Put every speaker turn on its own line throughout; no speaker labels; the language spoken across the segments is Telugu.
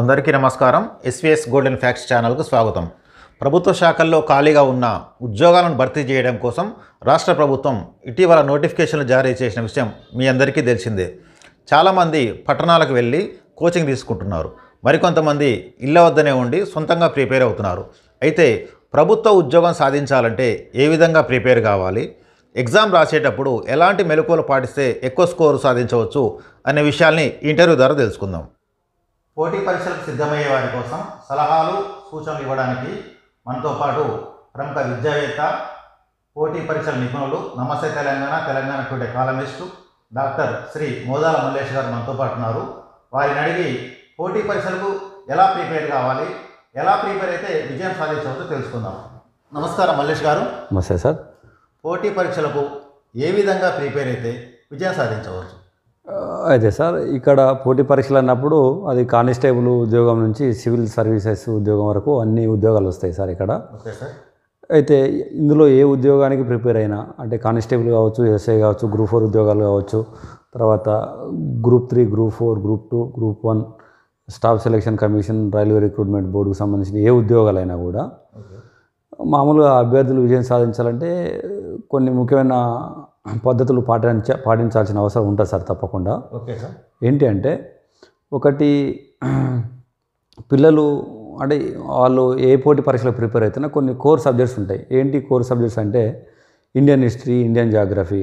అందరికీ నమస్కారం ఎస్వీఎస్ గోల్డెన్ ఫ్యాక్ట్స్ ఛానల్కు స్వాగతం ప్రభుత్వ శాఖల్లో ఖాళీగా ఉన్న ఉద్యోగాలను భర్తీ చేయడం కోసం రాష్ట్ర ప్రభుత్వం ఇటీవల నోటిఫికేషన్లు జారీ చేసిన విషయం మీ అందరికీ తెలిసిందే చాలామంది పట్టణాలకు వెళ్ళి కోచింగ్ తీసుకుంటున్నారు మరికొంతమంది ఇళ్ళ వద్దనే ఉండి సొంతంగా ప్రిపేర్ అవుతున్నారు అయితే ప్రభుత్వ ఉద్యోగం సాధించాలంటే ఏ విధంగా ప్రిపేర్ కావాలి ఎగ్జామ్ రాసేటప్పుడు ఎలాంటి మెలకువలు పాటిస్తే ఎక్కువ స్కోరు సాధించవచ్చు అనే విషయాల్ని ఇంటర్వ్యూ ద్వారా తెలుసుకుందాం పోటీ పరీక్షలకు సిద్ధమయ్యే వారి కోసం సలహాలు సూచనలు ఇవ్వడానికి మనతో పాటు ప్రముఖ విద్యావేత్త పోటీ పరీక్షల నిపుణులు Namaste Telangana Telangana today columnist doctor Shri Modala Mallesh గారు మనతో పాటు ఉన్నారు వారిని అడిగి పోటీ పరీక్షలకు ఎలా ప్రిపేర్ కావాలి ఎలా ప్రిపేర్ అయితే విజయం సాధించవచ్చో తెలుసుకుందాం నమస్కారం మల్లేష్ గారు నమస్తే సార్ పోటీ పరీక్షలకు ఏ విధంగా ప్రిపేర్ అయితే విజయం సాధించవచ్చు
అయితే సార్ ఇక్కడ పోటీ పరీక్షలు అన్నప్పుడు అది కానిస్టేబుల్ ఉద్యోగం నుంచి సివిల్ సర్వీసెస్ ఉద్యోగం వరకు అన్ని ఉద్యోగాలు వస్తాయి సార్ ఇక్కడ అయితే ఇందులో ఏ ఉద్యోగానికి ప్రిపేర్ అయినా అంటే కానిస్టేబుల్ కావచ్చు ఎస్ఐ కావచ్చు గ్రూప్ ఫోర్ ఉద్యోగాలు కావచ్చు తర్వాత group three group four group two group one staff selection commission railway recruitment బోర్డుకు సంబంధించిన ఏ ఉద్యోగాలైనా కూడా మామూలుగా అభ్యర్థులు విజయం సాధించాలంటే కొన్ని ముఖ్యమైన పద్ధతులు పాటించ పాటించాల్సిన అవసరం ఉంటుంది సార్ తప్పకుండా ఓకే సార్ ఏంటి అంటే ఒకటి పిల్లలు అంటే వాళ్ళు ఏ పోటీ పరీక్షలకు ప్రిపేర్ అవుతున్నా కొన్ని కోర్ సబ్జెక్ట్స్ ఉంటాయి ఏంటి కోర్ సబ్జెక్ట్స్ అంటే Indian history Indian geography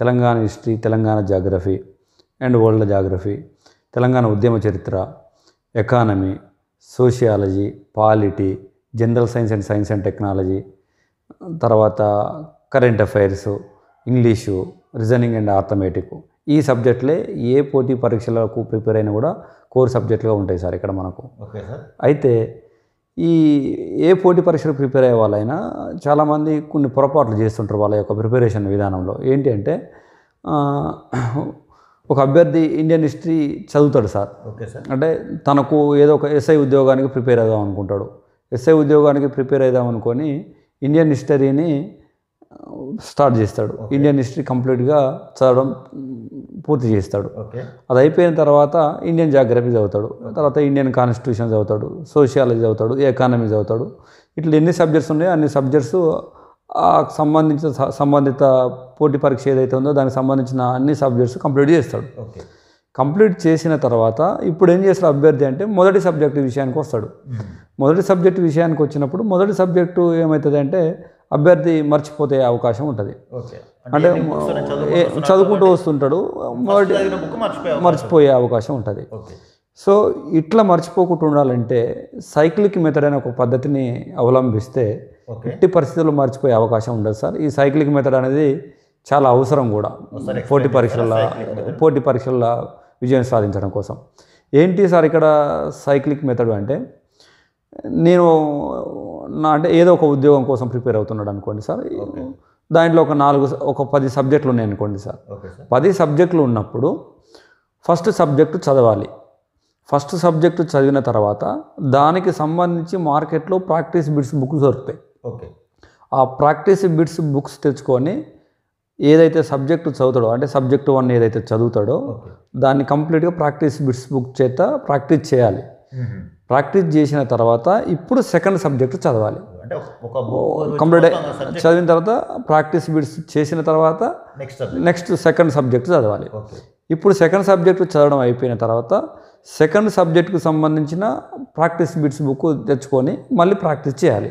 Telangana history Telangana geography and world geography Telangana ఉద్యమ చరిత్ర economy sociology polity general science and science and technology తర్వాత current affairs English reasoning and arithmetic ఈ సబ్జెక్టులే ఏ పోటీ పరీక్షలకు ప్రిపేర్ అయినా కూడా కోర్ సబ్జెక్టులుగా ఉంటాయి సార్ ఇక్కడ మనకు ఓకే సార్ అయితే ఈ ఏ పోటీ పరీక్షలు ప్రిపేర్ అయ్యే వాళ్ళైనా చాలామంది కొన్ని పొరపాట్లు చేస్తుంటారు వాళ్ళ యొక్క ప్రిపరేషన్ విధానంలో ఏంటి అంటే ఒక అభ్యర్థి ఇండియన్ హిస్టరీ చదువుతాడు సార్ ఓకే సార్ అంటే తనకు ఏదో ఒక ఎస్ఐ ఉద్యోగానికి ప్రిపేర్ అవుదాం అనుకుంటాడు ఎస్ఐ ఉద్యోగానికి ప్రిపేర్ అవుదాం అనుకొని ఇండియన్ హిస్టరీని స్టార్ట్ చేస్తాడు ఇండియన్ హిస్టరీ కంప్లీట్గా చదవడం పూర్తి చేస్తాడు అది అయిపోయిన తర్వాత ఇండియన్ జాగ్రఫీ చదువుతాడు తర్వాత ఇండియన్ కాన్స్టిట్యూషన్ చదువుతాడు సోషియాలజీ చదువుతాడు ఎకానమీ చదువుతాడు ఇట్లా ఎన్ని సబ్జెక్ట్స్ ఉన్నాయో అన్ని సబ్జెక్ట్స్ సంబంధించిన సంబంధిత పోటీ పరీక్ష ఏదైతే ఉందో దానికి సంబంధించిన అన్ని సబ్జెక్ట్స్ కంప్లీట్ చేస్తాడు కంప్లీట్ చేసిన తర్వాత ఇప్పుడు ఏం చేస్తాడు అభ్యర్థి అంటే మొదటి సబ్జెక్టు విషయానికి వస్తాడు మొదటి సబ్జెక్టు విషయానికి వచ్చినప్పుడు మొదటి సబ్జెక్టు ఏమవుతుంది అంటే అభ్యర్థి మర్చిపోతే అవకాశం ఉంటుంది
అంటే చదువుకుంటూ
వస్తుంటాడు మర్చిపోయే అవకాశం ఉంటుంది సో ఇట్లా మర్చిపోకుండా ఉండాలంటే సైక్లిక్ మెథడ్ అనే ఒక పద్ధతిని అవలంబిస్తే ఎట్టి పరిస్థితుల్లో మర్చిపోయే అవకాశం ఉండదు సార్ ఈ సైక్లిక్ మెథడ్ అనేది చాలా అవసరం కూడా పోటీ పరీక్షల పోటీ పరీక్షల విజయం సాధించడం కోసం ఏంటి సార్ ఇక్కడ సైక్లిక్ మెథడ్ అంటే నేను నా అంటే ఏదో ఒక ఉద్యోగం కోసం ప్రిపేర్ అవుతున్నాడు అనుకోండి సార్ దాంట్లో ఒక నాలుగు ఒక పది సబ్జెక్టులు ఉన్నాయి అనుకోండి సార్ పది సబ్జెక్టులు ఉన్నప్పుడు ఫస్ట్ సబ్జెక్టు చదవాలి ఫస్ట్ సబ్జెక్టు చదివిన తర్వాత దానికి సంబంధించి మార్కెట్లో ప్రాక్టీస్ బిట్స్ బుక్స్ దొరుకుతాయి ఓకే ఆ ప్రాక్టీస్ బిట్స్ బుక్స్ తెచ్చుకొని ఏదైతే సబ్జెక్టు చదువుతాడో అంటే సబ్జెక్టు వన్ ఏదైతే చదువుతాడో దాన్ని కంప్లీట్గా ప్రాక్టీస్ బిట్స్ బుక్ చేత ప్రాక్టీస్ చేయాలి ప్రాక్టీస్ చేసిన తర్వాత ఇప్పుడు సెకండ్ సబ్జెక్ట్ చదవాలి
కంప్లీట్ చదివిన
తర్వాత ప్రాక్టీస్ బిడ్స్ చేసిన తర్వాత నెక్స్ట్ సెకండ్ సబ్జెక్ట్ చదవాలి ఇప్పుడు సెకండ్ సబ్జెక్ట్ చదవడం అయిపోయిన తర్వాత సెకండ్ సబ్జెక్ట్కి సంబంధించిన ప్రాక్టీస్ బిట్స్ బుక్ తెచ్చుకొని మళ్ళీ ప్రాక్టీస్ చేయాలి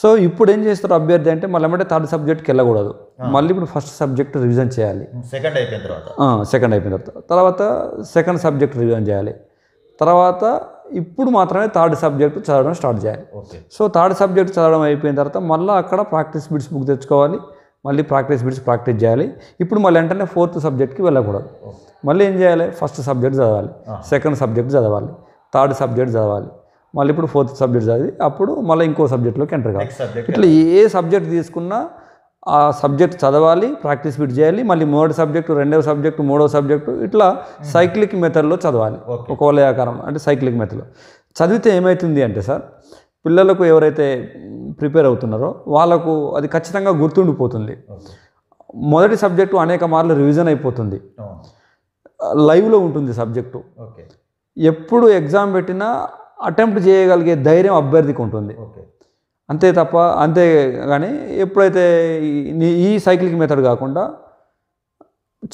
సో ఇప్పుడు ఏం చేస్తారు అభ్యర్థి అంటే మళ్ళీ అంటే థర్డ్ సబ్జెక్ట్కి వెళ్ళకూడదు మళ్ళీ ఇప్పుడు ఫస్ట్ సబ్జెక్ట్ రివిజన్ చేయాలి
సెకండ్ అయిపోయిన తర్వాత
సెకండ్ అయిపోయిన తర్వాత తర్వాత సెకండ్ సబ్జెక్ట్ రివిజన్ చేయాలి తర్వాత ఇప్పుడు మాత్రమే థర్డ్ సబ్జెక్ట్ చదవడం స్టార్ట్ చేయాలి సో థర్డ్ సబ్జెక్ట్ చదవడం అయిపోయిన తర్వాత మళ్ళీ అక్కడ ప్రాక్టీస్ బిట్స్ బుక్ తెచ్చుకోవాలి మళ్ళీ ప్రాక్టీస్ బిట్స్ ప్రాక్టీస్ చేయాలి ఇప్పుడు మళ్ళీ వెంటనే ఫోర్త్ సబ్జెక్ట్కి వెళ్ళకూడదు మళ్ళీ ఏం చేయాలి ఫస్ట్ సబ్జెక్ట్ చదవాలి సెకండ్ సబ్జెక్ట్ చదవాలి థర్డ్ సబ్జెక్ట్ చదవాలి మళ్ళీ ఇప్పుడు ఫోర్త్ సబ్జెక్ట్ చదివి అప్పుడు మళ్ళీ ఇంకో సబ్జెక్ట్లోకి ఎంటర్ కావాలి ఇట్లా ఏ సబ్జెక్ట్ తీసుకున్నా ఆ సబ్జెక్ట్ చదవాలి ప్రాక్టీస్ బిట్ చేయాలి మళ్ళీ మొదటి సబ్జెక్టు రెండవ సబ్జెక్టు మూడవ సబ్జెక్టు ఇట్లా సైక్లిక్ మెథడ్లో చదవాలి ఒక వలయాకారం అంటే సైక్లిక్ మెథడ్లో చదివితే ఏమవుతుంది అంటే సార్ పిల్లలకు ఎవరైతే ప్రిపేర్ అవుతున్నారో వాళ్ళకు అది ఖచ్చితంగా గుర్తుండిపోతుంది మొదటి సబ్జెక్టు అనేక మార్లు రివిజన్ అయిపోతుంది లైవ్లో ఉంటుంది సబ్జెక్టు ఎప్పుడు ఎగ్జామ్ పెట్టినా అటెంప్ట్ చేయగలిగే ధైర్యం అభ్యర్థికి ఉంటుంది అంతే తప్ప అంతే కానీ ఎప్పుడైతే ఈ సైక్లింగ్ మెథడ్ కాకుండా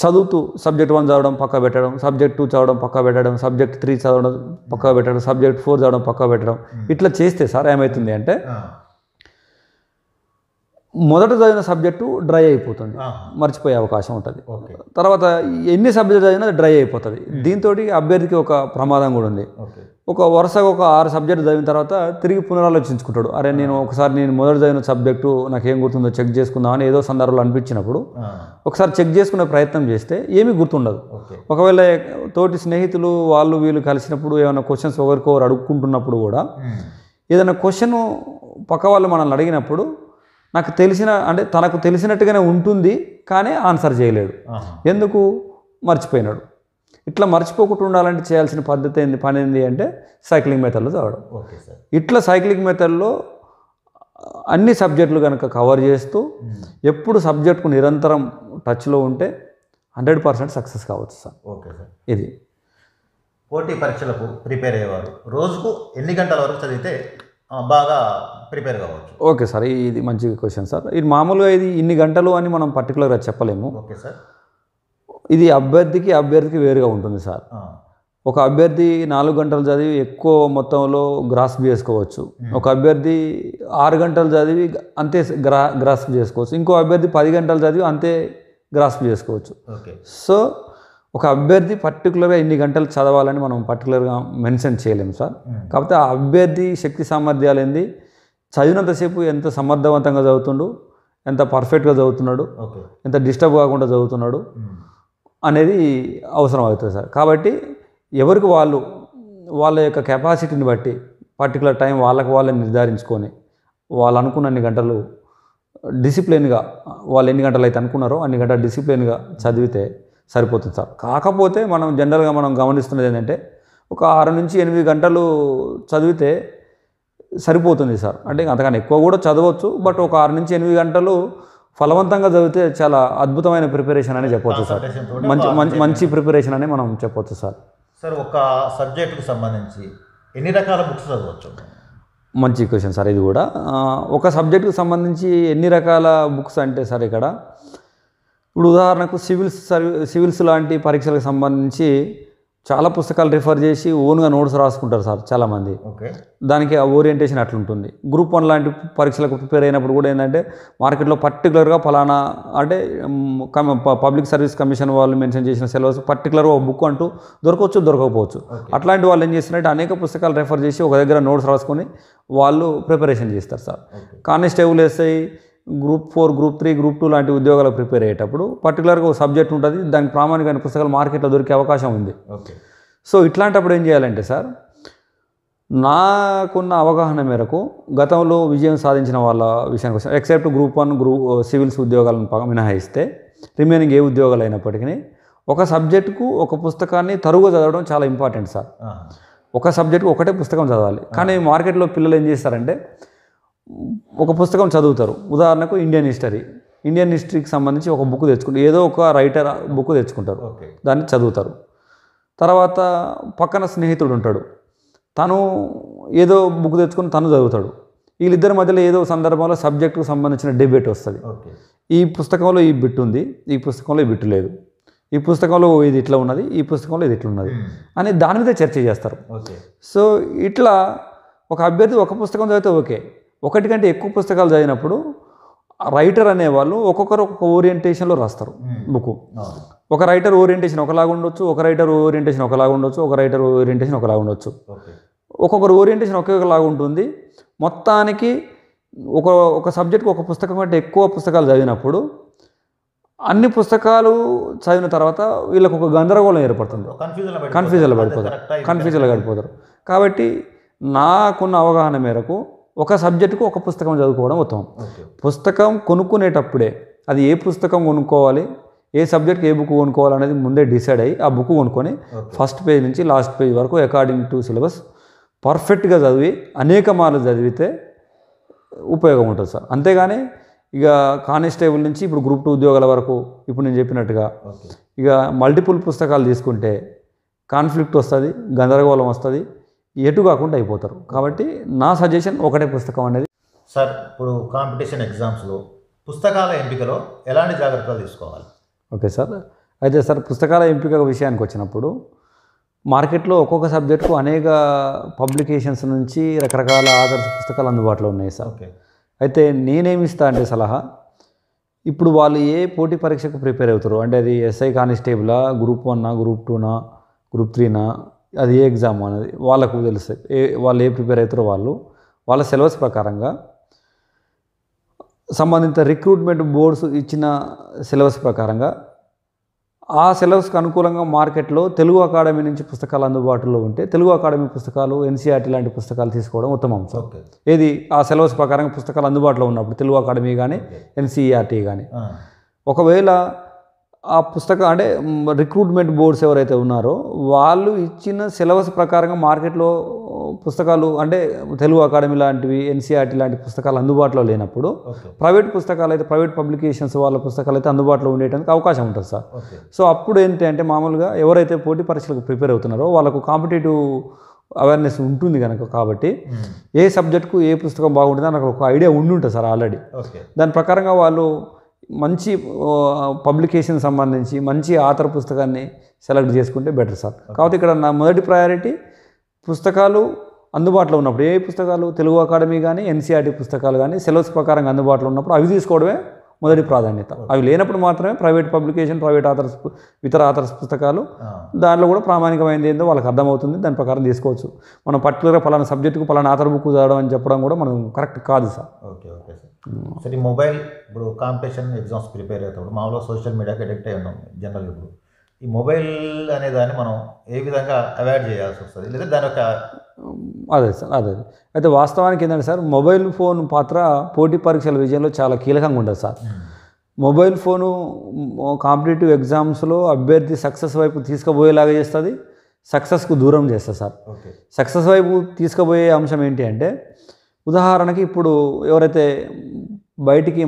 చదువుతూ సబ్జెక్ట్ వన్ చదవడం పక్క పెట్టడం సబ్జెక్ట్ టూ చదవడం పక్క పెట్టడం సబ్జెక్ట్ త్రీ చదవడం పక్క పెట్టడం సబ్జెక్ట్ ఫోర్ చదవడం పక్క పెట్టడం ఇట్లా చేస్తే సార్ ఏమవుతుంది అంటే మొదట చదివిన సబ్జెక్టు డ్రై అయిపోతుంది మర్చిపోయే అవకాశం ఉంటుంది తర్వాత ఎన్ని సబ్జెక్ట్ చదివినా డ్రై అయిపోతుంది hmm. దీంతో అభ్యర్థికి ఒక ప్రమాదం కూడా ఉంది ఒక వరుసగా ఒక ఆరు సబ్జెక్టు చదివిన తర్వాత తిరిగి పునరాలోచించుకుంటాడు అరే నేను ఒకసారి నేను మొదట చదివిన సబ్జెక్టు ఏం గుర్తుందో చెక్ అని ఏదో సందర్భంలో అనిపించినప్పుడు ఒకసారి చెక్ చేసుకునే ప్రయత్నం చేస్తే ఏమీ గుర్తుండదు ఒకవేళ తోటి స్నేహితులు వాళ్ళు వీళ్ళు కలిసినప్పుడు ఏమైనా క్వశ్చన్స్ ఒకరికొకరు అడుక్కుంటున్నప్పుడు కూడా hmm. ఏదైనా క్వశ్చన్ పక్క వాళ్ళు మనల్ని అడిగినప్పుడు నాకు తెలిసిన అంటే తనకు తెలిసినట్టుగానే ఉంటుంది కానీ ఆన్సర్ చేయలేడు ఎందుకు మర్చిపోయినాడు ఇట్లా మర్చిపోకుండా ఉండాలంటే చేయాల్సిన పద్ధతి ఏంది పని ఏంది అంటే సైక్లింగ్ మెథడ్లో చదవడం ఇట్లా సైక్లింగ్ మెథడ్లో అన్ని సబ్జెక్టులు కనుక కవర్ చేస్తూ ఎప్పుడు సబ్జెక్టుకు నిరంతరం టచ్లో ఉంటే హండ్రెడ్ పర్సెంట్ సక్సెస్ కావచ్చు సార్ ఓకే సార్ ఇది
పోటీ పరీక్షలకు ప్రిపేర్ అయ్యేవారు రోజుకు ఎన్ని గంటల వరకు చదివితే బాగా ప్రిపేర్ కావచ్చు
ఓకే సార్ ఇది మంచి క్వశ్చన్ సార్ ఇది మామూలుగా ఇది ఇన్ని గంటలు అని మనం పర్టికులర్గా చెప్పలేము ఓకే సార్ ఇది అభ్యర్థికి అభ్యర్థికి వేరుగా ఉంటుంది సార్ ఒక అభ్యర్థి నాలుగు గంటలు చదివి ఎక్కువ మొత్తంలో గ్రాస్ప్ చేసుకోవచ్చు ఒక అభ్యర్థి ఆరు గంటలు చదివి అంతే గ్రా గ్రాస్ప్ చేసుకోవచ్చు ఇంకో అభ్యర్థి పది గంటలు చదివి అంతే గ్రాస్ప్ చేసుకోవచ్చు సో ఒక అభ్యర్థి పర్టికులర్గా ఇన్ని గంటలు చదవాలని మనం పర్టికులర్గా మెన్షన్ చేయలేము సార్ కాకపోతే ఆ అభ్యర్థి శక్తి సామర్థ్యాలు ఏంది చదివినంతసేపు ఎంత సమర్థవంతంగా చదువుతుండు ఎంత పర్ఫెక్ట్గా చదువుతున్నాడు ఎంత డిస్టర్బ్ కాకుండా చదువుతున్నాడు అనేది అవసరం అవుతుంది సార్ కాబట్టి ఎవరికి వాళ్ళు వాళ్ళ యొక్క కెపాసిటీని బట్టి పర్టికులర్ టైం వాళ్ళకు వాళ్ళని నిర్ధారించుకొని వాళ్ళు అనుకున్నన్ని గంటలు డిసిప్లిన్గా వాళ్ళు ఎన్ని గంటలు అయితే అనుకున్నారో అన్ని గంటలు డిసిప్లిన్గా చదివితే సరిపోతుంది సార్ కాకపోతే మనం జనరల్గా మనం గమనిస్తున్నది ఏంటంటే ఒక ఆరు నుంచి ఎనిమిది గంటలు చదివితే సరిపోతుంది సార్ అంటే అంతకన్నా ఎక్కువ కూడా చదవచ్చు బట్ ఒక ఆరు నుంచి ఎనిమిది గంటలు ఫలవంతంగా చదివితే చాలా అద్భుతమైన ప్రిపరేషన్ అని చెప్పవచ్చు సార్ మంచి మంచి మంచి ప్రిపరేషన్ అని మనం చెప్పవచ్చు సార్
సార్ ఒక సబ్జెక్టుకు సంబంధించి ఎన్ని రకాల బుక్స్ చదవచ్చు
మంచి క్వశ్చన్ సార్ ఇది కూడా ఒక సబ్జెక్టుకు సంబంధించి ఎన్ని రకాల బుక్స్ అంటే సార్ ఇక్కడ ఇప్పుడు ఉదాహరణకు సివిల్స్ సర్వీ సివిల్స్ లాంటి పరీక్షలకు సంబంధించి చాలా పుస్తకాలు రిఫర్ చేసి ఓన్గా నోట్స్ రాసుకుంటారు సార్ చాలామంది దానికి ఆ ఓరియంటేషన్ అట్లుంటుంది గ్రూప్ వన్ లాంటి పరీక్షలకు ప్రిపేర్ అయినప్పుడు కూడా ఏంటంటే మార్కెట్లో పర్టికులర్గా ఫలానా అంటే పబ్లిక్ సర్వీస్ కమిషన్ వాళ్ళు మెన్షన్ చేసిన సిలబస్ పర్టికులర్గా ఒక బుక్ అంటూ దొరకవచ్చు దొరకకపోవచ్చు అట్లాంటి వాళ్ళు ఏం చేస్తున్నారంటే అనేక పుస్తకాలు రెఫర్ చేసి ఒక దగ్గర నోట్స్ రాసుకొని వాళ్ళు ప్రిపరేషన్ చేస్తారు సార్ కానిస్టేబుల్ వేస్తాయి group four group three group two లాంటి ఉద్యోగాలు ప్రిపేర్ అయ్యేటప్పుడు పర్టికులర్గా ఒక సబ్జెక్ట్ ఉంటుంది దాని ప్రామాణికమైన పుస్తకాలు మార్కెట్లో దొరికే అవకాశం ఉంది సో ఇట్లాంటప్పుడు ఏం చేయాలంటే సార్ నాకున్న అవగాహన మేరకు గతంలో విజయం సాధించిన వాళ్ళ విషయానికి వస్తే except group one group civils ఉద్యోగాలను మినహాయిస్తే రిమైనింగ్ ఏ ఉద్యోగాలు అయినప్పటికీ ఒక సబ్జెక్టుకు ఒక పుస్తకాన్ని తరుగుగా చదవడం చాలా ఇంపార్టెంట్ సార్ ఒక సబ్జెక్టుకు ఒకటే పుస్తకం చదవాలి కానీ మార్కెట్లో పిల్లలు ఏం చేస్తారంటే ఒక పుస్తకం చదువుతారు ఉదాహరణకు ఇండియన్ హిస్టరీ ఇండియన్ హిస్టరీకి సంబంధించి ఒక బుక్ తెచ్చుకుంటారు ఏదో ఒక రైటర్ బుక్ తెచ్చుకుంటారు దాన్ని చదువుతారు తర్వాత పక్కన స్నేహితుడు ఉంటాడు తను ఏదో బుక్ తెచ్చుకుని తను చదువుతాడు వీళ్ళిద్దరి మధ్యలో ఏదో సందర్భంలో సబ్జెక్టుకు సంబంధించిన డిబేట్ వస్తుంది ఈ పుస్తకంలో ఈ బిట్ ఉంది ఈ పుస్తకంలో ఈ బిట్ లేదు ఈ పుస్తకంలో ఇది ఇట్లా ఉన్నది ఈ పుస్తకంలో ఇది ఇట్లా ఉన్నది hmm. అని దాని మీద చర్చ చేస్తారు సో ఇట్లా ఒక అభ్యర్థి ఒక పుస్తకం చదివితే ఓకే ఒకటి కంటే ఎక్కువ పుస్తకాలు చదివినప్పుడు రైటర్ అనేవాళ్ళు ఒక్కొక్కరు ఒక్కొక్క ఓరియంటేషన్లో రాస్తారు బుక్ hmm. ఒక రైటర్ ఓరియంటేషన్ ఒకలాగా ఉండొచ్చు ఒక రైటర్ ఓరియంటేషన్ ఒకలాగా ఉండొచ్చు ఒక రైటర్ ఓరియంటేషన్ ఒకలాగా ఉండొచ్చు ఒక్కొక్కరు ఓరియంటేషన్ ఒకేలాగా ఉంటుంది మొత్తానికి ఒక ఒక సబ్జెక్ట్కి ఒక పుస్తకం కంటే ఎక్కువ పుస్తకాలు చదివినప్పుడు అన్ని పుస్తకాలు చదివిన తర్వాత వీళ్ళకు ఒక గందరగోళం ఏర్పడుతుంది
కన్ఫ్యూజన్లో పడిపోతారు కన్ఫ్యూజన్లో
పడిపోతారు కాబట్టి నాకున్న అవగాహన మేరకు ఒక సబ్జెక్టుకు ఒక పుస్తకం చదువుకోవడం ఉత్తమం పుస్తకం కొనుక్కునేటప్పుడే అది ఏ పుస్తకం కొనుక్కోవాలి ఏ సబ్జెక్ట్కి ఏ బుక్ కొనుక్కోవాలి అనేది ముందే డిసైడ్ అయ్యి ఆ బుక్ కొనుక్కొని ఫస్ట్ పేజ్ నుంచి లాస్ట్ పేజ్ వరకు అకార్డింగ్ టు సిలబస్ పర్ఫెక్ట్గా చదివి అనేక మార్లు చదివితే ఉపయోగం ఉంటుంది సార్ అంతేగాని ఇక కానిస్టేబుల్ నుంచి ఇప్పుడు గ్రూప్ టూ ఉద్యోగాల వరకు ఇప్పుడు నేను చెప్పినట్టుగా ఇక మల్టిపుల్ పుస్తకాలు తీసుకుంటే కాన్ఫ్లిక్ట్ వస్తుంది గందరగోళం వస్తుంది ఎటు కాకుండా అయిపోతారు కాబట్టి నా సజెషన్ ఒకటే పుస్తకం అనేది
సార్ ఇప్పుడు కాంపిటీషన్ ఎగ్జామ్స్లో పుస్తకాల ఎంపికలో ఎలాంటి జాగ్రత్తలు తీసుకోవాలి
ఓకే సార్ అయితే సార్ పుస్తకాల ఎంపిక విషయానికి వచ్చినప్పుడు మార్కెట్లో ఒక్కొక్క సబ్జెక్టుకు అనేక పబ్లికేషన్స్ నుంచి రకరకాల ఆదర్శ పుస్తకాలు అందుబాటులో ఉన్నాయి సార్ ఓకే అయితే నేనేమిస్తా అంటే సలహా ఇప్పుడు వాళ్ళు ఏ పోటీ పరీక్షకు ప్రిపేర్ అవుతారు అంటే అది ఎస్ఐ కానిస్టేబులా గ్రూప్ వన్నా గ్రూప్ టూనా గ్రూప్ త్రీనా అది ఏ ఎగ్జామ్ అనేది వాళ్ళకు తెలుస్తుంది ఏ వాళ్ళు ఏ ప్రిపేర్ అవుతారో వాళ్ళు వాళ్ళ సిలబస్ ప్రకారంగా సంబంధిత రిక్రూట్మెంట్ బోర్డ్స్ ఇచ్చిన సిలబస్ ప్రకారంగా ఆ సిలబస్కి అనుకూలంగా మార్కెట్లో తెలుగు అకాడమీ నుంచి పుస్తకాలు అందుబాటులో ఉంటే తెలుగు అకాడమీ పుస్తకాలు ఎన్సీఆర్టీ e లాంటి పుస్తకాలు తీసుకోవడం ఉత్తమం సార్ ఏది ఆ సిలబస్ ప్రకారంగా పుస్తకాలు అందుబాటులో ఉన్నప్పుడు తెలుగు అకాడమీ కానీ ఎన్సీఆర్టీ కానీ ఒకవేళ ఆ పుస్తకం అంటే రిక్రూట్మెంట్ బోర్డ్స్ ఎవరైతే ఉన్నారో వాళ్ళు ఇచ్చిన సిలబస్ ప్రకారంగా మార్కెట్లో పుస్తకాలు అంటే తెలుగు అకాడమీ లాంటివి ఎన్సీఆర్టీ లాంటి పుస్తకాలు అందుబాటులో లేనప్పుడు ప్రైవేట్ పుస్తకాలు అయితే ప్రైవేట్ పబ్లికేషన్స్ వాళ్ళ పుస్తకాలు అయితే అందుబాటులో ఉండేటానికి అవకాశం ఉంటుంది సార్ సో అప్పుడు ఏంటి అంటే మామూలుగా ఎవరైతే పోటీ పరీక్షలకు ప్రిపేర్ అవుతున్నారో వాళ్ళకు కాంపిటేటివ్ అవేర్నెస్ ఉంటుంది కనుక కాబట్టి ఏ సబ్జెక్టుకు ఏ పుస్తకం బాగుంటుందో నాకు ఒక ఐడియా ఉండి ఉంటుంది సార్ ఆల్రెడీ దాని ప్రకారంగా వాళ్ళు మంచి పబ్లికేషన్ సంబంధించి మంచి ఆథర్ పుస్తకాన్ని సెలెక్ట్ చేసుకుంటే బెటర్ సార్ కాబట్టి ఇక్కడ నా మొదటి ప్రయారిటీ పుస్తకాలు అందుబాటులో ఉన్నప్పుడు ఏ పుస్తకాలు తెలుగు అకాడమీ కానీ ఎన్సీఆర్టీ పుస్తకాలు కానీ సిలబస్ ప్రకారంగా అందుబాటులో ఉన్నప్పుడు అవి తీసుకోవడమే మొదటి ప్రాధాన్యత అవి లేనప్పుడు మాత్రమే ప్రైవేట్ పబ్లికేషన్ ప్రైవేట్ ఆథర్స్ ఇతర ఆథర్స్ పుస్తకాలు దాంట్లో కూడా ప్రామాణికమైనది ఏందో వాళ్ళకి అర్థమవుతుంది దాని ప్రకారం తీసుకోవచ్చు మనం పర్టికులర్గా పలానా సబ్జెక్టుకు పలానా ఆథర్ బుక్ చదవడం అని చెప్పడం కూడా మనం కరెక్ట్ కాదు సార్ ఓకే ఓకే సార్ సరే
ఈ మొబైల్ ఇప్పుడు కాంపిటీషన్ ఎగ్జామ్స్ ప్రిపేర్ అవుతాడు మామూలుగా సోషల్ మీడియాకి అడిక్ట్ అయి ఉన్నాం జనరల్ ఇప్పుడు ఈ మొబైల్ అనే దాన్ని మనం ఏ విధంగా అవాయిడ్ చేయాల్సి వస్తుంది లేదా దాని యొక్క
అదే సార్ అదే అయితే వాస్తవానికి ఏంటంటే సార్ మొబైల్ ఫోన్ పాత్ర పోటీ పరీక్షల విజయంలో చాలా కీలకంగా ఉంటుంది sir hmm. Mobile phone competitive ఎగ్జామ్స్లో అభ్యర్థి సక్సెస్ వైపు తీసుకుపోయేలాగా చేస్తుంది సక్సెస్కు దూరం చేస్తుంది సార్ సక్సెస్ వైపు తీసుకుపోయే అంశం ఏంటి అంటే ఉదాహరణకి ఇప్పుడు ఎవరైతే బయటికి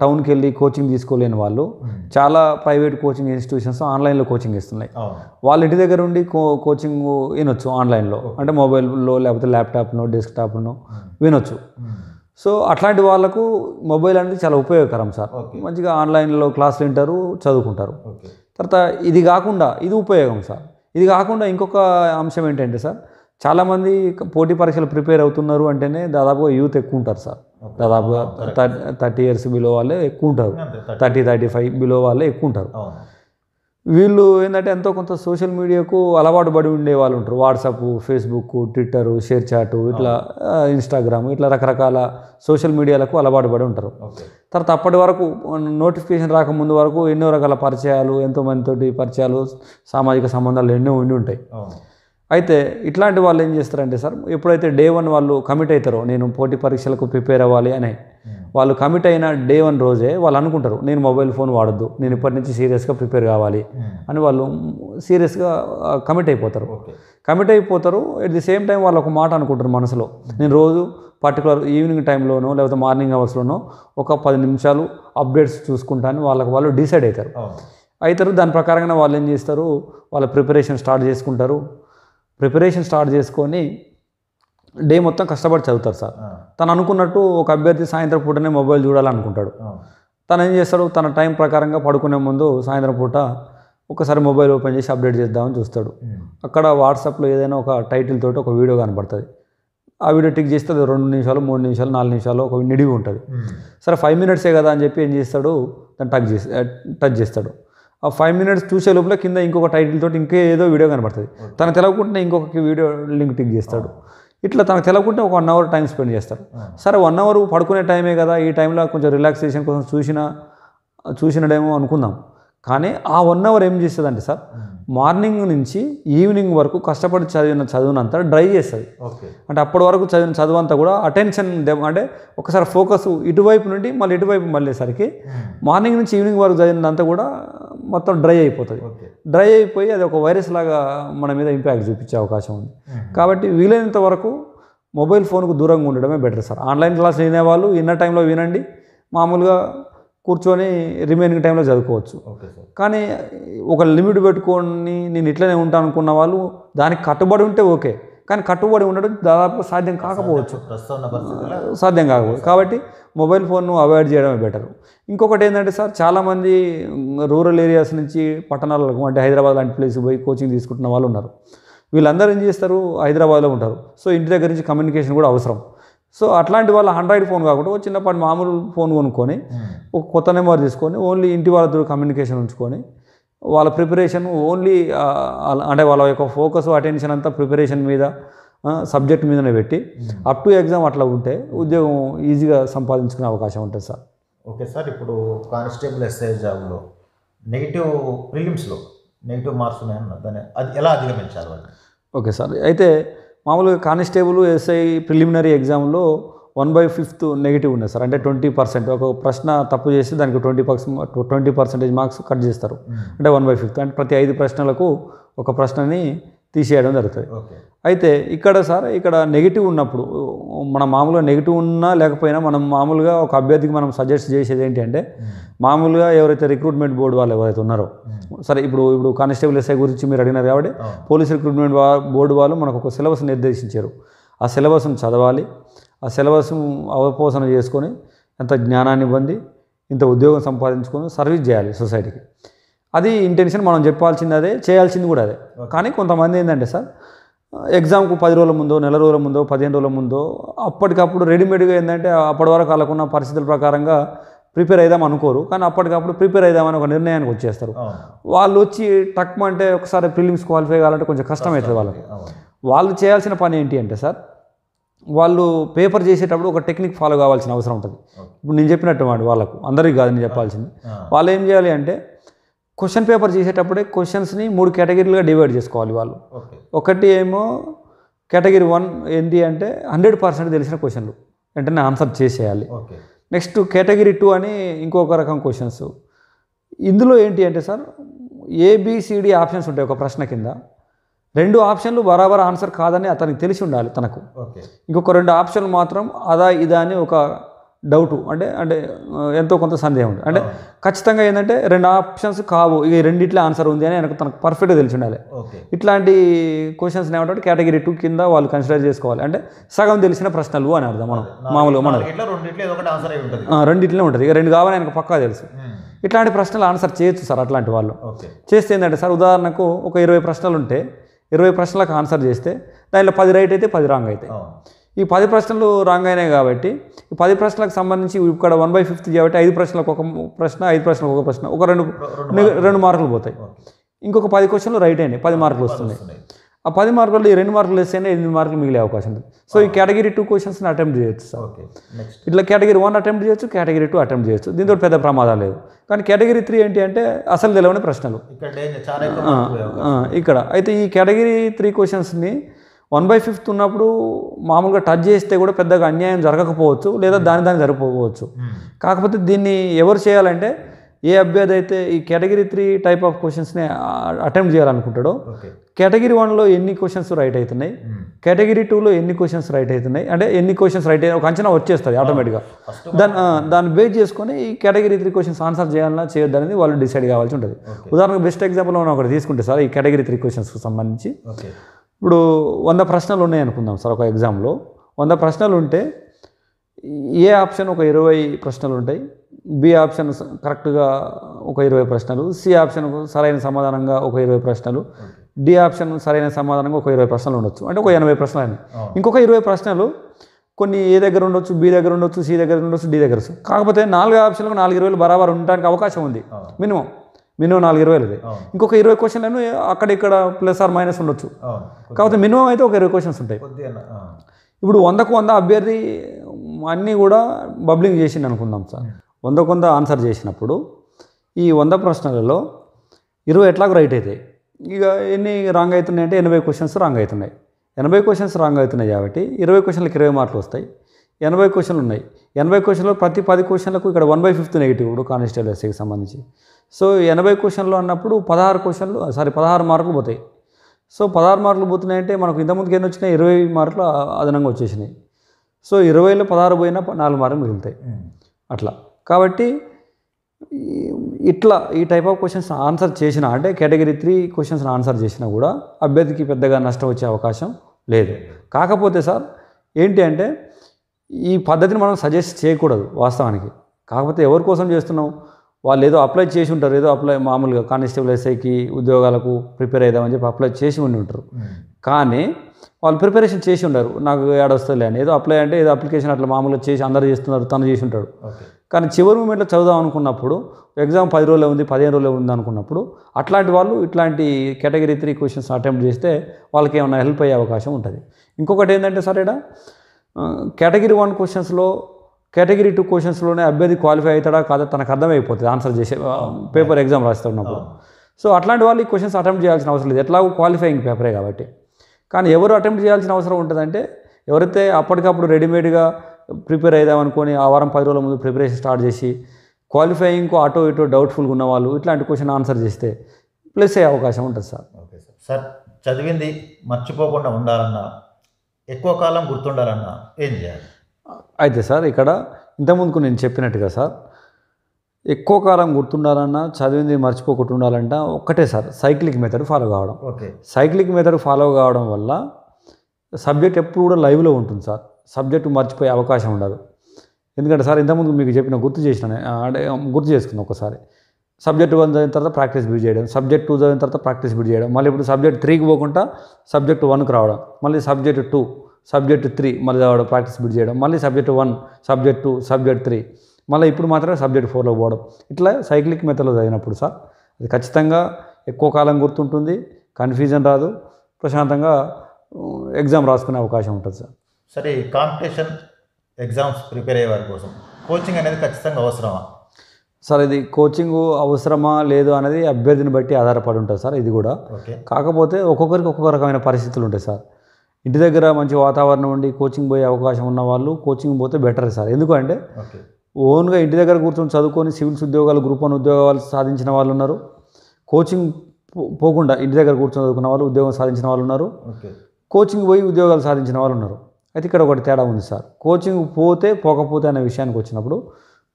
టౌన్కి వెళ్ళి కోచింగ్ తీసుకోలేని వాళ్ళు చాలా ప్రైవేట్ కోచింగ్ ఇన్స్టిట్యూషన్స్ ఆన్లైన్లో కోచింగ్ ఇస్తున్నాయి వాళ్ళ ఇంటి దగ్గర ఉండి కో కోచింగ్ వినొచ్చు ఆన్లైన్లో అంటే మొబైల్లో లేకపోతే ల్యాప్టాప్లో డెస్క్టాప్లో వినొచ్చు సో అట్లాంటి వాళ్ళకు మొబైల్ అనేది చాలా ఉపయోగకరం సార్ మంచిగా ఆన్లైన్లో క్లాసులు వింటారు చదువుకుంటారు తర్వాత ఇది కాకుండా ఇది ఉపయోగం సార్ ఇది కాకుండా ఇంకొక అంశం ఏంటంటే సార్ చాలామంది పోటీ పరీక్షలు ప్రిపేర్ అవుతున్నారు అంటేనే దాదాపుగా యూత్ ఎక్కువ ఉంటారు సార్ దాదాపుగా థర్టీ ఇయర్స్ బిలో వాళ్ళే ఎక్కువ ఉంటారు థర్టీ థర్టీ ఫైవ్ బిలో వాళ్ళే ఎక్కువ ఉంటారు వీళ్ళు ఏంటంటే ఎంతో కొంత సోషల్ మీడియాకు అలవాటు పడి ఉండే వాళ్ళు ఉంటారు WhatsApp Facebook Twitter share chat ఇట్లా ఇన్స్టాగ్రామ్ ఇట్లా రకరకాల సోషల్ మీడియాలకు అలవాటు పడి ఉంటారు తర్వాత అప్పటి వరకు నోటిఫికేషన్ రాకముందు వరకు ఎన్నో రకాల పరిచయాలు ఎంతో పరిచయాలు సామాజిక సంబంధాలు ఎన్నో ఉండి ఉంటాయి అయితే ఇట్లాంటి వాళ్ళు ఏం చేస్తారంటే సార్ ఎప్పుడైతే డే వన్ వాళ్ళు కమిట్ అవుతారో నేను పోటీ పరీక్షలకు ప్రిపేర్ అవ్వాలి అని hmm. వాళ్ళు కమిట్ అయిన డే వన్ రోజే వాళ్ళు అనుకుంటారు నేను మొబైల్ ఫోన్ వాడద్దు నేను ఇప్పటి నుంచి సీరియస్గా ప్రిపేర్ కావాలి hmm. అని వాళ్ళు సీరియస్గా కమిట్ అయిపోతారు కమిట్ అయిపోతారు ఎట్ ది సేమ్ టైం వాళ్ళు ఒక మాట అనుకుంటారు మనసులో నేను రోజు పర్టికులర్ ఈవినింగ్ టైంలోనో లేకపోతే మార్నింగ్ అవర్స్లోనో ఒక పది నిమిషాలు అప్డేట్స్ చూసుకుంటా అని వాళ్ళకి వాళ్ళు డిసైడ్ అవుతారు అవుతారు దాని ప్రకారంగా వాళ్ళు ఏం చేస్తారు వాళ్ళ ప్రిపరేషన్ స్టార్ట్ చేసుకుంటారు ప్రిపరేషన్ స్టార్ట్ చేసుకొని డే మొత్తం కష్టపడి చదువుతారు సార్ తను అనుకున్నట్టు ఒక అభ్యర్థి సాయంత్రం పూటనే మొబైల్ చూడాలనుకుంటాడు తను ఏం చేస్తాడు తన టైం ప్రకారంగా పడుకునే ముందు సాయంత్రం పూట ఒకసారి మొబైల్ ఓపెన్ చేసి అప్డేట్ చేద్దామని చూస్తాడు అక్కడ వాట్సాప్లో ఏదైనా ఒక టైటిల్ తోటి ఒక వీడియో కనబడుతుంది ఆ వీడియో టిక్ చేస్తే రెండు నిమిషాలు మూడు నిమిషాలు నాలుగు నిమిషాలు ఒక నిడివి ఉంటుంది సరే ఫైవ్ మినిట్సే కదా అని చెప్పి ఏం చేస్తాడు దాన్ని టచ్ చేసి టచ్ చేస్తాడు ఆ ఫైవ్ మినిట్స్ చూసే లోపల కింద ఇంకొక టైటిల్ తోటి ఇంకే ఏదో వీడియో కనబడుతుంది తన తెలవకుండా ఇంకొక వీడియో లింక్ టిక్ చేస్తాడు ఇట్లా తనకు తెలవకుంటే ఒక వన్ అవర్ టైం స్పెండ్ చేస్తాడు సరే వన్ అవర్ పడుకునే టైమే కదా ఈ టైంలో కొంచెం రిలాక్సేషన్ కోసం చూసిన చూసినడేమో అనుకుందాం కానీ ఆ వన్ అవర్ ఏం చేస్తుందంటే సార్ మార్నింగ్ నుంచి ఈవినింగ్ వరకు కష్టపడి చదివిన చదువునంతా డ్రై చేస్తుంది అంటే అప్పటి వరకు చదివిన చదువు అంతా కూడా అటెన్షన్ అంటే ఒకసారి ఫోకస్ ఇటువైపు నుండి మళ్ళీ ఇటువైపు మళ్ళేసరికి మార్నింగ్ నుంచి ఈవినింగ్ వరకు చదివినంతా కూడా మొత్తం డ్రై అయిపోతుంది డ్రై అయిపోయి అది ఒక వైరస్ లాగా మన మీద ఇంపాక్ట్ చూపించే అవకాశం ఉంది కాబట్టి వీలైనంత వరకు మొబైల్ ఫోన్కు దూరంగా ఉండడమే బెటర్ సార్ ఆన్లైన్ క్లాస్ వినేవాళ్ళు ఇన్న టైంలో వినండి మామూలుగా కూర్చొని రిమైనింగ్ టైంలో చదువుకోవచ్చు కానీ ఒక లిమిట్ పెట్టుకొని నేను ఇట్లనే ఉంటాను అనుకున్న వాళ్ళు దానికి కట్టుబడి ఉంటే ఓకే కానీ కట్టుబడి ఉండడం దాదాపు సాధ్యం కాకపోవచ్చు సాధ్యం కాకపోవచ్చు కాబట్టి మొబైల్ ఫోన్ను అవాయిడ్ చేయడమే బెటర్ ఇంకొకటి ఏంటంటే సార్ చాలామంది రూరల్ ఏరియాస్ నుంచి పట్టణాలకు అంటే హైదరాబాద్ లాంటి ప్లేస్ పోయి కోచింగ్ తీసుకుంటున్న వాళ్ళు ఉన్నారు వీళ్ళందరూ ఏం చేస్తారు హైదరాబాద్లో ఉంటారు సో ఇంటి దగ్గర నుంచి కమ్యూనికేషన్ కూడా అవసరం సో అట్లాంటి వాళ్ళ హండ్రాయిడ్ ఫోన్ కాకుండా చిన్నప్పటి చిన్నపాటి మామూలు ఫోన్ కొనుక్కొని ఒక కొత్త నెంబర్ తీసుకొని ఓన్లీ ఇంటి వాళ్ళతో కమ్యూనికేషన్ ఉంచుకొని వాళ్ళ ప్రిపరేషన్ ఓన్లీ అంటే వాళ్ళ యొక్క ఫోకస్ అటెన్షన్ అంతా ప్రిపరేషన్ మీద సబ్జెక్ట్ మీదనే పెట్టి hmm. అప్ టు ఎగ్జామ్ అట్లా ఉంటే ఉద్యోగం ఈజీగా సంపాదించుకునే అవకాశం ఉంటుంది సార్
ఓకే సార్ ఇప్పుడు కానిస్టేబుల్ ఎస్ఐ జాబ్లో నెగిటివ్ ప్రిలిమ్స్లో నెగిటివ్ మార్క్స్ ఉన్నాయన్న దాన్ని అది ఎలా అధిగమించాలి
ఓకే సార్ అయితే మామూలుగా కానిస్టేబుల్ ఎస్ఐ ప్రిలిమినరీ ఎగ్జామ్లో వన్ బై ఫిఫ్త్ నెగిటివ్ ఉన్నాయి సార్ అంటే ట్వంటీ పర్సెంట్ ఒక ప్రశ్న తప్పు చేసి దానికి twenty percent twenty percentage marks cut చేస్తారు hmm. అంటే వన్ బై ఫిఫ్త్ అంటే ప్రతి ఐదు ప్రశ్నలకు ఒక ప్రశ్నని తీసేయడం జరుగుతుంది అయితే ఇక్కడ సార్ ఇక్కడ నెగిటివ్ ఉన్నప్పుడు మన మామూలుగా నెగిటివ్ ఉన్నా లేకపోయినా మనం మామూలుగా ఒక అభ్యర్థికి మనం సజెస్ట్ చేసేది ఏంటి అంటే hmm. మామూలుగా ఎవరైతే రిక్రూట్మెంట్ బోర్డు వాళ్ళు ఎవరైతే ఉన్నారో hmm. సరే ఇప్పుడు ఇప్పుడు కానిస్టేబుల్ ఎస్ఐ గురించి మీరు అడిగినారు కాబట్టి పోలీస్ రిక్రూట్మెంట్ బోర్డు వాళ్ళు మనకు ఒక సిలబస్ నిర్దేశించారు ఆ సిలబస్ని చదవాలి ఆ సిలబస్ అవపోసన చేసుకొని ఎంత జ్ఞానాన్ని పొంది ఇంత ఉద్యోగం సంపాదించుకొని సర్వీస్ చేయాలి సొసైటీకి అది ఇంటెన్షన్ మనం చెప్పాల్సింది అదే చేయాల్సింది కూడా అదే కానీ కొంతమంది ఏంటంటే సార్ ఎగ్జామ్కు పది రోజుల ముందో నెల రోజుల ముందో పదిహేను రోజుల ముందో అప్పటికప్పుడు రెడీమేడ్గా ఏంటంటే అప్పటి వరకు వాళ్ళకున్న పరిస్థితుల ప్రకారంగా ప్రిపేర్ అయిదాం అనుకోరు కానీ అప్పటికప్పుడు ప్రిపేర్ అయిదామని ఒక నిర్ణయానికి వచ్చేస్తారు వాళ్ళు వచ్చి టక్మంటే ఒకసారి ఫిలిమ్స్ క్వాలిఫై కావాలంటే కొంచెం కష్టమవుతుంది వాళ్ళకి వాళ్ళు చేయాల్సిన పని ఏంటి అంటే సార్ వాళ్ళు పేపర్ చేసేటప్పుడు ఒక టెక్నిక్ ఫాలో కావాల్సిన అవసరం ఉంటుంది ఇప్పుడు నేను చెప్పినట్టు వాడు వాళ్ళకు అందరికీ కాదు నేను చెప్పాల్సింది వాళ్ళు ఏం చేయాలి అంటే క్వశ్చన్ పేపర్ చేసేటప్పుడే క్వశ్చన్స్ని మూడు కేటగిరీలుగా డివైడ్ చేసుకోవాలి వాళ్ళు ఒకటి ఏమో కేటగిరీ వన్ ఏంటి అంటే హండ్రెడ్ పర్సెంట్ తెలిసిన క్వశ్చన్లు వెంటనే ఆన్సర్ చేసేయాలి నెక్స్ట్ కేటగిరీ టూ అని ఇంకొక రకం క్వశ్చన్స్ ఇందులో ఏంటి అంటే సార్ ఏబిసిడి ఆప్షన్స్ ఉంటాయి ఒక ప్రశ్న కింద రెండు ఆప్షన్లు బరాబర్ ఆన్సర్ కాదని అతనికి తెలిసి ఉండాలి తనకు ఇంకొక రెండు ఆప్షన్లు మాత్రం అదా ఇదా అని ఒక డౌటు అంటే అంటే ఎంతో కొంత సందేహం ఉంది అంటే ఖచ్చితంగా ఏంటంటే రెండు ఆప్షన్స్ కావు ఇక రెండిట్లే ఆన్సర్ ఉంది అని ఆయనకు తనకు పర్ఫెక్ట్గా తెలిసి ఉండాలి ఇట్లాంటి క్వశ్చన్స్ ఏమంటే కేటగిరీ టూ కింద వాళ్ళు కన్సిడర్ చేసుకోవాలి అంటే సగం తెలిసిన ప్రశ్నలు అని అర్థం మనం మామూలు మనం రెండిట్లే ఉంటుంది ఇక రెండు కావాలని ఆయనకు పక్కా తెలుసు ఇట్లాంటి ప్రశ్నలు ఆన్సర్ చేయొచ్చు సార్ అట్లాంటి వాళ్ళు చేస్తే ఏంటంటే సార్ ఉదాహరణకు ఒక ఇరవై ప్రశ్నలు ఉంటే ఇరవై ప్రశ్నలకు ఆన్సర్ చేస్తే దానిలో పది రైట్ అయితే పది రాంగ్ అవుతాయి ఈ పది ప్రశ్నలు రాంగ్ అయినాయి కాబట్టి ఈ పది ప్రశ్నలకు సంబంధించి ఇక్కడ వన్ బై ఫిఫ్త్ కాబట్టి ఐదు ప్రశ్నలకు ఒక ప్రశ్న ఐదు ప్రశ్నలకు ఒక ప్రశ్న ఒక రెండు రెండు మార్కులు పోతాయి ఇంకొక పది క్వశ్చన్లు రైట్ అయినాయి పది మార్కులు వస్తున్నాయి ఆ పది మార్కులు ఈ రెండు మార్కులు వేస్తేనే ఎనిమిది మార్కులు మిగిలే అవకాశం ఉంది సో ఈ కేటగిరీ టూ క్వశ్చన్స్ని అటెంప్ట్ చేయొచ్చు సార్ ఇట్లా కేటగిరీ వన్ అటెంప్ట్ చేయొచ్చు కేటగిరీ టూ అటెంప్ట్ చేయొచ్చు దీంతో పెద్ద ప్రమాదం లేదు కానీ కేటగిరీ త్రీ ఏంటి అంటే అసలు తెలియని ప్రశ్నలు ఇక్కడ అయితే ఈ కేటగిరీ త్రీ క్వశ్చన్స్ని వన్ బై ఫిఫ్త్ ఉన్నప్పుడు మామూలుగా టచ్ చేస్తే కూడా పెద్దగా అన్యాయం జరగకపోవచ్చు లేదా దాని దాన్ని జరిగిపోవచ్చు కాకపోతే దీన్ని ఎవరు చేయాలంటే ఏ అభ్యర్థి అయితే ఈ కేటగిరీ త్రీ టైప్ ఆఫ్ క్వశ్చన్స్ని అటెంప్ట్ చేయాలనుకుంటాడో కేటగిరీ వన్లో ఎన్ని క్వశ్చన్స్ రైట్ అవుతున్నాయి కేటగిరీ టూలో ఎన్ని క్వశ్చన్స్ రైట్ అవుతున్నాయి అంటే ఎన్ని క్వశ్చన్స్ రైట్ అయినా ఒక అంచనా వచ్చేస్తుంది ఆటోమేటిక్గా దాని దాన్ని బేస్ చేసుకొని ఈ కేటగిరీ త్రీ క్వశ్చన్స్ ఆన్సర్ చేయాలన్నా చేయొద్దు అనేది వాళ్ళు డిసైడ్ కావాల్సి ఉంటుంది ఉదాహరణకు బెస్ట్ ఎగ్జాంపుల్ మనం ఒకటి తీసుకుంటే సార్ ఈ కేటగిరీ త్రీ క్వశ్చన్స్కి సంబంధించి ఇప్పుడు వంద ప్రశ్నలు ఉన్నాయి అనుకుందాం సార్ ఒక ఎగ్జామ్లో వంద ప్రశ్నలు ఉంటే ఏ ఆప్షన్ ఒక ఇరవై ప్రశ్నలు ఉంటాయి బి ఆప్షన్ కరెక్ట్గా ఒక ఇరవై ప్రశ్నలు సి ఆప్షన్ సరైన సమాధానంగా ఒక ఇరవై ప్రశ్నలు డి ఆప్షన్ సరైన సమాధానంగా ఒక ఇరవై ప్రశ్నలు ఉండొచ్చు అంటే ఒక ఎనభై ప్రశ్నలు అని ఇంకొక ఇరవై ప్రశ్నలు కొన్ని ఏ దగ్గర ఉండొచ్చు బి దగ్గర ఉండొచ్చు సి దగ్గర ఉండొచ్చు డి దగ్గర కాకపోతే నాలుగు ఆప్షన్లకు నాలుగు ఇరవైలు బరాబర్ ఉండడానికి అవకాశం ఉంది మినిమం మినిమం నాలుగు ఇరవైలు అది ఇంకొక ఇరవై క్వశ్చన్లను అక్కడ ఇక్కడ ప్లస్ ఆర్ మైనస్ ఉండొచ్చు కాకపోతే మినిమం అయితే ఒక ఇరవై క్వశ్చన్స్ ఉంటాయి ఇప్పుడు వందకు వంద అభ్యర్థి అన్నీ కూడా బబ్లింగ్ చేసింది అనుకుందాం సార్ వంద కొంద ఆన్సర్ చేసినప్పుడు ఈ వంద ప్రశ్నలలో ఇరవై ఎట్లాగో రైట్ అవుతాయి ఇక ఎన్ని రాంగ్ అవుతున్నాయి అంటే ఎనభై క్వశ్చన్స్ రాంగ్ అవుతున్నాయి ఎనభై క్వశ్చన్స్ రాంగ్ అవుతున్నాయి కాబట్టి ఇరవై క్వశ్చన్లకు ఇరవై మార్కులు వస్తాయి ఎనభై క్వశ్చన్లు ఉన్నాయి ఎనభై క్వశ్చన్లో ప్రతి పది క్వశ్చన్లకు ఇక్కడ వన్ బై ఫిఫ్త్ నెగిటివ్ ఇప్పుడు కానిస్టేబుల్సీకి సంబంధించి సో ఎనభై క్వశ్చన్లు అన్నప్పుడు పదహారు క్వశ్చన్లు సారీ పదహారు మార్కులు పోతాయి సో పదహారు మార్కులు పోతున్నాయంటే మనకు ఇంతకుముందుకు ఎన్ని వచ్చినాయి ఇరవై మార్కులు అదనంగా వచ్చేసినాయి సో ఇరవైలో పదహారు పోయినా నాలుగు మార్కులు మిగులుతాయి అట్లా కాబట్టి ఇట్లా ఈ టైప్ ఆఫ్ క్వశ్చన్స్ ఆన్సర్ చేసినా అంటే కేటగిరీ త్రీ క్వశ్చన్స్ ఆన్సర్ చేసినా కూడా అభ్యర్థికి పెద్దగా నష్టం వచ్చే అవకాశం లేదు కాకపోతే సార్ ఏంటి అంటే ఈ పద్ధతిని మనం సజెస్ట్ చేయకూడదు వాస్తవానికి కాకపోతే ఎవరి కోసం చేస్తున్నాం వాళ్ళు ఏదో అప్లై చేసి ఉంటారు ఏదో అప్లై మామూలుగా కానిస్టేబుల్ ఎస్ఐకి ఉద్యోగాలకు ప్రిపేర్ అవుదామని చెప్పి అప్లై చేసి ఉండి ఉంటారు hmm. కానీ వాళ్ళు ప్రిపరేషన్ చేసి ఉండరు నాకు ఏడొస్తలే అని ఏదో అప్లై అంటే ఏదో అప్లికేషన్ అట్లా మామూలుగా చేసి అందరు చేస్తున్నారు తను చేసి ఉంటాడు కానీ చివరి మూమెంట్లో చదువుదాం అనుకున్నప్పుడు ఎగ్జామ్ పది రోజులే ఉంది పదిహేను రోజులే ఉంది అనుకున్నప్పుడు అట్లాంటి వాళ్ళు ఇట్లాంటి కేటగిరీ త్రీ క్వశ్చన్స్ అటెంప్ట్ చేస్తే వాళ్ళకి ఏమైనా హెల్ప్ అయ్యే అవకాశం ఉంటుంది ఇంకొకటి ఏంటంటే సార్ ఇక్కడ కేటగిరీ వన్ క్వశ్చన్స్లో కేటగిరీ టూ క్వశ్చన్స్లోనే అభ్యర్థి క్వాలిఫై అవుతాడా కాదా తనకు అర్థమైపోతుంది ఆన్సర్ చేసే పేపర్ ఎగ్జామ్ రాస్తున్నప్పుడు సో అట్లాంటి వాళ్ళు ఈ క్వశ్చన్స్ అటెంప్ట్ చేయాల్సిన అవసరం లేదు ఎట్లాగో క్వాలిఫైయింగ్ పేపరే కాబట్టి కానీ ఎవరు అటెంప్ట్ చేయాల్సిన అవసరం ఉంటుందంటే ఎవరైతే అప్పటికప్పుడు రెడీమేడ్గా ప్రిపేర్ అయిదాం అనుకొని ఆ వారం పది రోజుల ముందు ప్రిపరేషన్ స్టార్ట్ చేసి క్వాలిఫైయింగ్కు అటో ఇటో డౌట్ఫుల్గా ఉన్నవాళ్ళు ఇట్లాంటి క్వశ్చన్ ఆన్సర్ చేస్తే ప్లస్ అయ్యే అవకాశం ఉంటుంది సార్ ఓకే
సార్ సార్ చదివింది మర్చిపోకుండా ఉండాలన్నా ఎక్కువ కాలం గుర్తుండాలన్నా ఏం చేయాలి
అయితే సార్ ఇక్కడ ఇంతకుముందుకు నేను చెప్పినట్టుగా సార్ ఎక్కువ కాలం గుర్తుండాలన్నా చదివింది మర్చిపోకుండా ఉండాలంట ఒక్కటే సార్ సైక్లిక్ మెథడ్ ఫాలో కావడం ఓకే సైక్లిక్ మెథడ్ ఫాలో కావడం వల్ల సబ్జెక్ట్ ఎప్పుడు కూడా లైవ్లో ఉంటుంది సార్ సబ్జెక్టు మర్చిపోయే అవకాశం ఉండదు ఎందుకంటే సార్ ఇంతకుముందు మీకు చెప్పిన గుర్తు చేసిన అంటే గుర్తు చేసుకుంది ఒకసారి సబ్జెక్ట్ వన్ చదివిన తర్వాత ప్రాక్టీస్ బిడ్ చేయడం సబ్జెక్ట్ టూ చదివిన తర్వాత ప్రాక్టీస్ బిడ్ చేయడం మళ్ళీ ఇప్పుడు సబ్జెక్ట్ త్రీకి పోకుండా సబ్జెక్ట్ వన్కి రావడం మళ్ళీ సబ్జెక్ట్ టూ సబ్జెక్ట్ త్రీ మళ్ళీ చదవడం ప్రాక్టీస్ బిడ్ చేయడం మళ్ళీ subject one subject two subject three మళ్ళీ ఇప్పుడు మాత్రమే సబ్జెక్ట్ ఫోర్లో పోవడం ఇట్లా సైక్లిక్ మెథడ్లో చదివినప్పుడు సార్ అది ఖచ్చితంగా ఎక్కువ కాలం గుర్తుంటుంది కన్ఫ్యూజన్ రాదు ప్రశాంతంగా ఎగ్జామ్ రాసుకునే అవకాశం ఉంటుంది సార్
సరే కాంపిటీషన్ ఎగ్జామ్స్ ప్రిపేర్ అయ్యే వారి కోసం కోచింగ్ అనేది ఖచ్చితంగా అవసరమా
సార్ ఇది కోచింగ్ అవసరమా లేదు అనేది అభ్యర్థిని బట్టి ఆధారపడి ఉంటుంది సార్ ఇది కూడా కాకపోతే ఒక్కొక్కరికి ఒక్కొక్క రకమైన పరిస్థితులు ఉంటాయి సార్ ఇంటి దగ్గర మంచి వాతావరణం ఉండి కోచింగ్ పోయే అవకాశం ఉన్న వాళ్ళు కోచింగ్ పోతే బెటర్ సార్ ఎందుకంటే ఓన్గా ఇంటి దగ్గర కూర్చొని చదువుకొని సివిల్స్ ఉద్యోగాలు గ్రూప్ వన్ ఉద్యోగాలు సాధించిన వాళ్ళు ఉన్నారు కోచింగ్ పోకుండా ఇంటి దగ్గర కూర్చొని చదువుకున్న వాళ్ళు ఉద్యోగం సాధించిన వాళ్ళు ఉన్నారు కోచింగ్ పోయి ఉద్యోగాలు సాధించిన వాళ్ళు ఉన్నారు అయితే ఇక్కడ ఒకటి తేడా ఉంది సార్ కోచింగ్ పోతే పోకపోతే అనే విషయానికి వచ్చినప్పుడు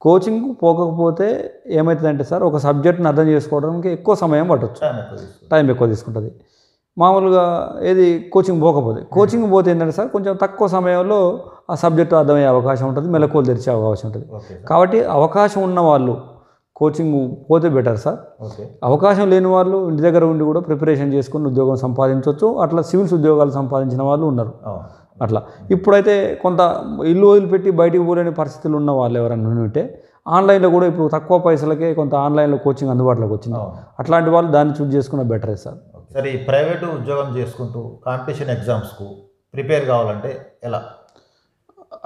కోచింగ్ పోకపోతే ఏమవుతుందంటే సార్ ఒక సబ్జెక్ట్ని అర్థం చేసుకోవడానికి ఎక్కువ సమయం పట్టచ్చు టైం ఎక్కువ తీసుకుంటుంది మామూలుగా ఏది కోచింగ్ పోకపోతే కోచింగ్ పోతే ఏంటంటే సార్ కొంచెం తక్కువ సమయంలో ఆ సబ్జెక్టు అర్థమయ్యే అవకాశం ఉంటుంది మెలకువలు తెరిచే అవకాశం ఉంటుంది కాబట్టి అవకాశం ఉన్న వాళ్ళు కోచింగ్ పోతే బెటర్ సార్ అవకాశం లేని వాళ్ళు ఇంటి దగ్గర ఉండి కూడా ప్రిపరేషన్ చేసుకుని ఉద్యోగం సంపాదించవచ్చు అట్లా సివిల్స్ ఉద్యోగాలు సంపాదించిన వాళ్ళు ఉన్నారు అట్లా ఇప్పుడైతే కొంత ఇల్లు వదిలిపెట్టి బయటికి పోలేని పరిస్థితులు ఉన్న వాళ్ళు ఎవరైనా ఉంటే ఆన్లైన్లో కూడా ఇప్పుడు తక్కువ పైసలకే కొంత ఆన్లైన్లో కోచింగ్ అందుబాటులోకి వచ్చింది అట్లాంటి వాళ్ళు దాన్ని చూజ్ చేసుకున్న బెటరే సార్
సరే ఈ ప్రైవేటు ఉద్యోగం చేసుకుంటూ కాంపిటీషన్ ఎగ్జామ్స్కు ప్రిపేర్ కావాలంటే ఎలా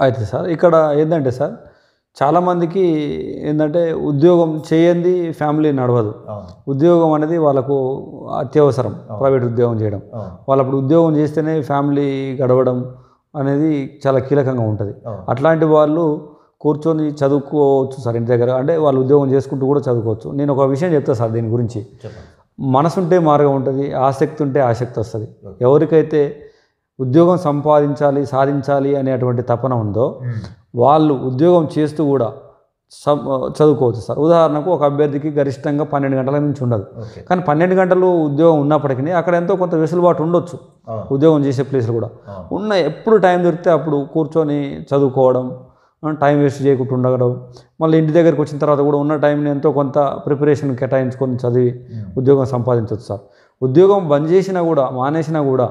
అయితే సార్ ఇక్కడ ఏంటంటే సార్ చాలామందికి ఏంటంటే ఉద్యోగం చేయంది ఫ్యామిలీ నడవదు ఉద్యోగం అనేది వాళ్ళకు అత్యవసరం ప్రైవేట్ ఉద్యోగం చేయడం వాళ్ళు అప్పుడు ఉద్యోగం చేస్తేనే ఫ్యామిలీ గడవడం అనేది చాలా కీలకంగా ఉంటుంది అట్లాంటి వాళ్ళు కూర్చొని చదువుకోవచ్చు సార్ ఇంటి దగ్గర అంటే వాళ్ళు ఉద్యోగం చేసుకుంటూ కూడా చదువుకోవచ్చు నేను ఒక విషయం చెప్తాను సార్ దీని గురించి మనసుంటే మార్గం ఉంటుంది ఆసక్తి ఉంటే ఆసక్తి వస్తుంది ఎవరికైతే ఉద్యోగం సంపాదించాలి సాధించాలి అనేటువంటి తపన ఉందో వాళ్ళు ఉద్యోగం చేస్తూ కూడా చదువుకోవచ్చు సార్ ఉదాహరణకు ఒక అభ్యర్థికి గరిష్టంగా పన్నెండు గంటల నుంచి ఉండదు కానీ పన్నెండు గంటలు ఉద్యోగం ఉన్నప్పటికీ అక్కడ ఎంతో కొంత వెసులుబాటు ఉండొచ్చు ఉద్యోగం చేసే ప్లేస్లు కూడా ఉన్న ఎప్పుడు టైం దొరికితే అప్పుడు కూర్చొని చదువుకోవడం టైం వేస్ట్ చేయకుండా ఉండగడం మళ్ళీ ఇంటి దగ్గరికి వచ్చిన తర్వాత కూడా ఉన్న టైంని ఎంతో కొంత ప్రిపరేషన్ కేటాయించుకొని చదివి ఉద్యోగం సంపాదించవచ్చు సార్ ఉద్యోగం బంద్ చేసినా కూడా మానేసినా కూడా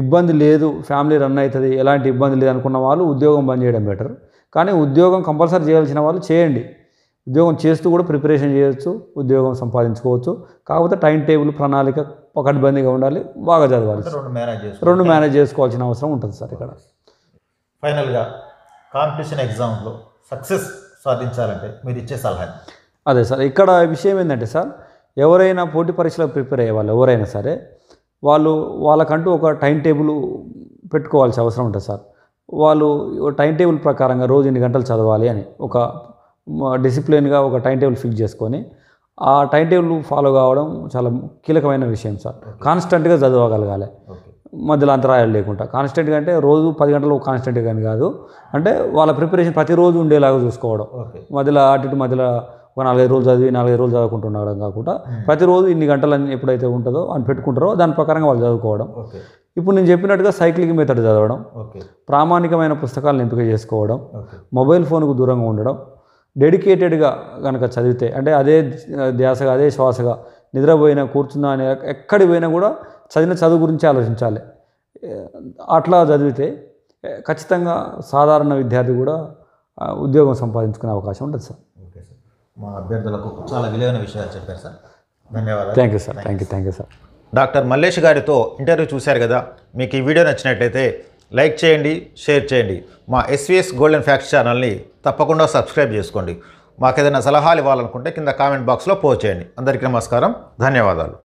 ఇబ్బంది లేదు ఫ్యామిలీ రన్ అవుతుంది ఎలాంటి ఇబ్బంది లేదు అనుకున్న వాళ్ళు ఉద్యోగం బంద్ చేయడం బెటర్ కానీ ఉద్యోగం కంపల్సరీ చేయాల్సిన వాళ్ళు చేయండి ఉద్యోగం చేస్తూ కూడా ప్రిపరేషన్ చేయొచ్చు ఉద్యోగం సంపాదించుకోవచ్చు కాకపోతే టైం టేబుల్ ప్రణాళిక ఇబ్బందిగా ఉండాలి బాగా చదవాలి రెండు మేనేజ్ చేసుకోవాల్సిన అవసరం ఉంటుంది సార్ ఇక్కడ
ఫైనల్గా కాంపిటీషన్ ఎగ్జామ్లో సక్సెస్ సాధించాలంటే మీరు ఇచ్చే సలహా
అదే సార్ ఇక్కడ విషయం ఏంటంటే సార్ ఎవరైనా పోటీ పరీక్షలకు ప్రిపేర్ అయ్యే వాళ్ళు ఎవరైనా సరే వాళ్ళు వాళ్ళకంటూ ఒక టైం టేబుల్ పెట్టుకోవాల్సిన అవసరం ఉంటుంది సార్ వాళ్ళు టైం టేబుల్ ప్రకారంగా రోజు ఎన్ని గంటలు చదవాలి అని ఒక డిసిప్లిన్గా ఒక టైం టేబుల్ ఫిక్స్ చేసుకొని ఆ టైం టేబుల్ ఫాలో కావడం చాలా కీలకమైన విషయం సార్ కాన్స్టెంట్గా చదవగలగాలి మధ్యలో అంతరాయాలు లేకుండా కాన్స్టెంట్గా అంటే రోజు పది గంటలు కాన్స్టెంట్గా అని కాదు అంటే వాళ్ళ ప్రిపరేషన్ ప్రతిరోజు ఉండేలాగా చూసుకోవడం మధ్యలో అటు మధ్యలో ఒక నాలుగైదు రోజులు చదివి నాలుగైదు రోజులు చదవకుండా ఉండడం కాకుండా ప్రతిరోజు ఇన్ని గంటలు ఎప్పుడైతే ఉంటుందో అని పెట్టుకుంటారో దాని ప్రకారంగా వాళ్ళు చదువుకోవడం ఇప్పుడు నేను చెప్పినట్టుగా సైక్లింగ్ మెథడ్ చదవడం ప్రామాణికమైన పుస్తకాలను ఎంపిక చేసుకోవడం మొబైల్ ఫోన్కు దూరంగా ఉండడం డెడికేటెడ్గా కనుక చదివితే అంటే అదే ధ్యాసగా అదే శ్వాసగా నిద్రపోయినా కూర్చున్నా అని ఎక్కడి పోయినా కూడా చదివిన చదువు గురించి ఆలోచించాలి అట్లా చదివితే ఖచ్చితంగా సాధారణ విద్యార్థి కూడా ఉద్యోగం సంపాదించుకునే అవకాశం ఉంటుంది సార్
మా అభ్యర్థులకు చాలా విలువైన విషయాలు చెప్పారు సార్ ధన్యవాదాలు thank you sir thank you thank you sir doctor Mallesh గారితో ఇంటర్వ్యూ చూశారు కదా మీకు ఈ వీడియో నచ్చినట్లయితే లైక్ చేయండి షేర్ చేయండి మా ఎస్వీఎస్ గోల్డెన్ ఫ్యాక్ట్స్ ఛానల్ని తప్పకుండా సబ్స్క్రైబ్ చేసుకోండి మాకు ఏదైనా సలహాలు ఇవ్వాలనుకుంటే కింద కామెంట్ బాక్స్లో పోస్ట్ చేయండి అందరికీ నమస్కారం ధన్యవాదాలు